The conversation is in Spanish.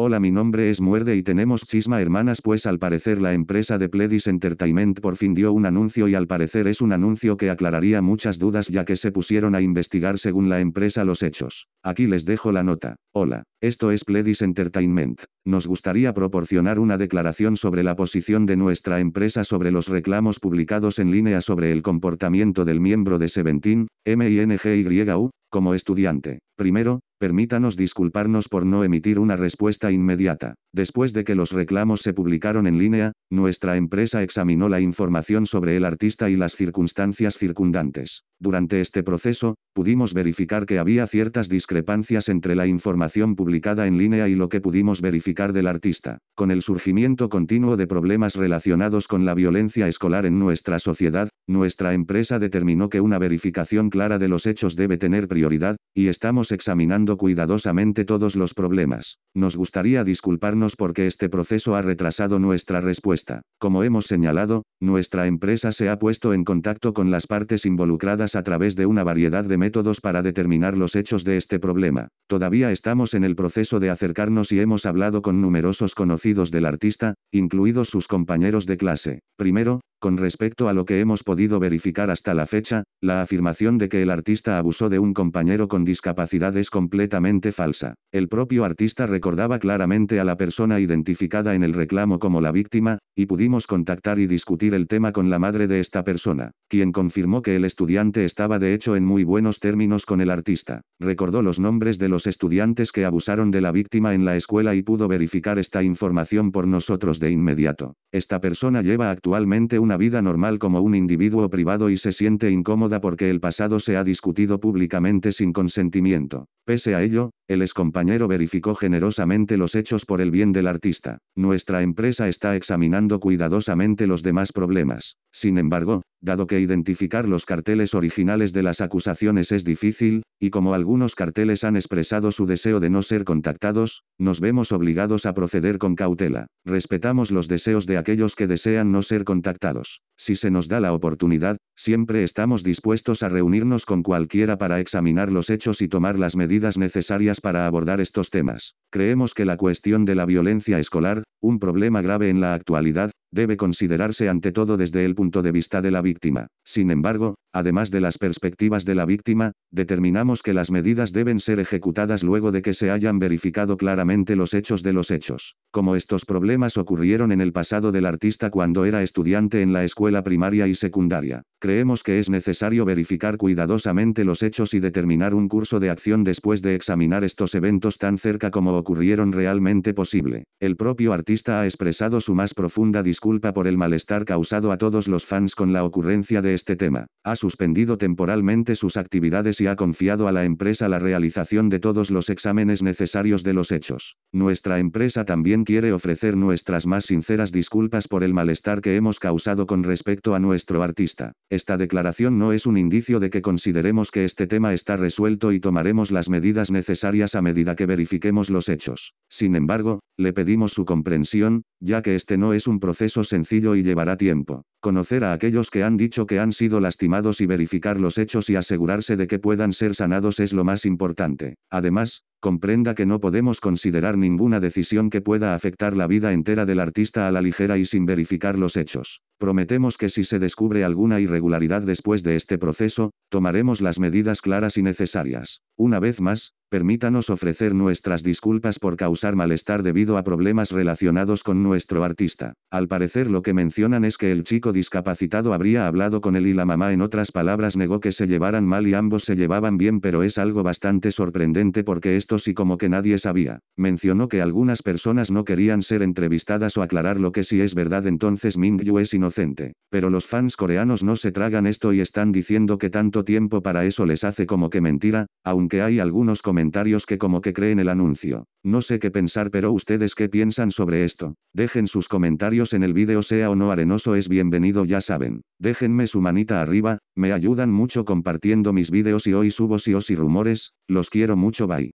Hola mi nombre es Muerde y tenemos chisma Hermanas pues al parecer la empresa de Pledis Entertainment por fin dio un anuncio y al parecer es un anuncio que aclararía muchas dudas ya que se pusieron a investigar según la empresa los hechos. Aquí les dejo la nota. Hola, esto es Pledis Entertainment. Nos gustaría proporcionar una declaración sobre la posición de nuestra empresa sobre los reclamos publicados en línea sobre el comportamiento del miembro de Seventeen, MINGYU, como estudiante. Primero, permítanos disculparnos por no emitir una respuesta inmediata. Después de que los reclamos se publicaron en línea, nuestra empresa examinó la información sobre el artista y las circunstancias circundantes. Durante este proceso, pudimos verificar que había ciertas discrepancias entre la información publicada en línea y lo que pudimos verificar del artista. Con el surgimiento continuo de problemas relacionados con la violencia escolar en nuestra sociedad, nuestra empresa determinó que una verificación clara de los hechos debe tener prioridad, y estamos examinando cuidadosamente todos los problemas. Nos gustaría disculparnos porque este proceso ha retrasado nuestra respuesta. Como hemos señalado, nuestra empresa se ha puesto en contacto con las partes involucradas a través de una variedad de métodos para determinar los hechos de este problema. Todavía estamos en el proceso de acercarnos y hemos hablado con numerosos conocidos del artista, incluidos sus compañeros de clase. Primero, con respecto a lo que hemos podido verificar hasta la fecha, la afirmación de que el artista abusó de un compañero con discapacidad es completamente falsa. El propio artista recordaba claramente a la persona identificada en el reclamo como la víctima, y pudimos contactar y discutir el tema con la madre de esta persona, quien confirmó que el estudiante estaba de hecho en muy buenos términos con el artista. Recordó los nombres de los estudiantes que abusaron de la víctima en la escuela y pudo verificar esta información por nosotros de inmediato. Esta persona lleva actualmente un una vida normal como un individuo privado y se siente incómoda porque el pasado se ha discutido públicamente sin consentimiento. Pese a ello, el excompañero verificó generosamente los hechos por el bien del artista. Nuestra empresa está examinando cuidadosamente los demás problemas. Sin embargo, dado que identificar los carteles originales de las acusaciones es difícil, y como algunos carteles han expresado su deseo de no ser contactados, nos vemos obligados a proceder con cautela. Respetamos los deseos de aquellos que desean no ser contactados. Si se nos da la oportunidad, siempre estamos dispuestos a reunirnos con cualquiera para examinar los hechos y tomar las medidas necesarias para abordar estos temas. Creemos que la cuestión de la violencia escolar, un problema grave en la actualidad, debe considerarse ante todo desde el punto de vista de la víctima. Sin embargo, además de las perspectivas de la víctima, determinamos que las medidas deben ser ejecutadas luego de que se hayan verificado claramente los hechos de los hechos. Como estos problemas ocurrieron en el pasado del artista cuando era estudiante en la escuela primaria y secundaria, creemos que es necesario verificar cuidadosamente los hechos y determinar un curso de acción después de examinar estos eventos tan cerca como ocurrieron realmente posible. El propio artista ha expresado su más profunda disculpa por el malestar causado a todos los fans con la ocurrencia de este tema ha suspendido temporalmente sus actividades y ha confiado a la empresa la realización de todos los exámenes necesarios de los hechos. Nuestra empresa también quiere ofrecer nuestras más sinceras disculpas por el malestar que hemos causado con respecto a nuestro artista. Esta declaración no es un indicio de que consideremos que este tema está resuelto y tomaremos las medidas necesarias a medida que verifiquemos los hechos. Sin embargo, le pedimos su comprensión, ya que este no es un proceso sencillo y llevará tiempo. Conocer a aquellos que han dicho que han sido lastimados y verificar los hechos y asegurarse de que puedan ser sanados es lo más importante. Además, comprenda que no podemos considerar ninguna decisión que pueda afectar la vida entera del artista a la ligera y sin verificar los hechos. Prometemos que si se descubre alguna irregularidad después de este proceso, tomaremos las medidas claras y necesarias. Una vez más, Permítanos ofrecer nuestras disculpas por causar malestar debido a problemas relacionados con nuestro artista. Al parecer lo que mencionan es que el chico discapacitado habría hablado con él y la mamá en otras palabras negó que se llevaran mal y ambos se llevaban bien pero es algo bastante sorprendente porque esto sí como que nadie sabía. Mencionó que algunas personas no querían ser entrevistadas o aclarar lo que si es verdad entonces Min Yu es inocente. Pero los fans coreanos no se tragan esto y están diciendo que tanto tiempo para eso les hace como que mentira, aunque hay algunos comentarios comentarios que como que creen el anuncio. No sé qué pensar pero ustedes qué piensan sobre esto. Dejen sus comentarios en el vídeo sea o no arenoso es bienvenido ya saben. Déjenme su manita arriba, me ayudan mucho compartiendo mis vídeos y hoy subo si os y rumores, los quiero mucho bye.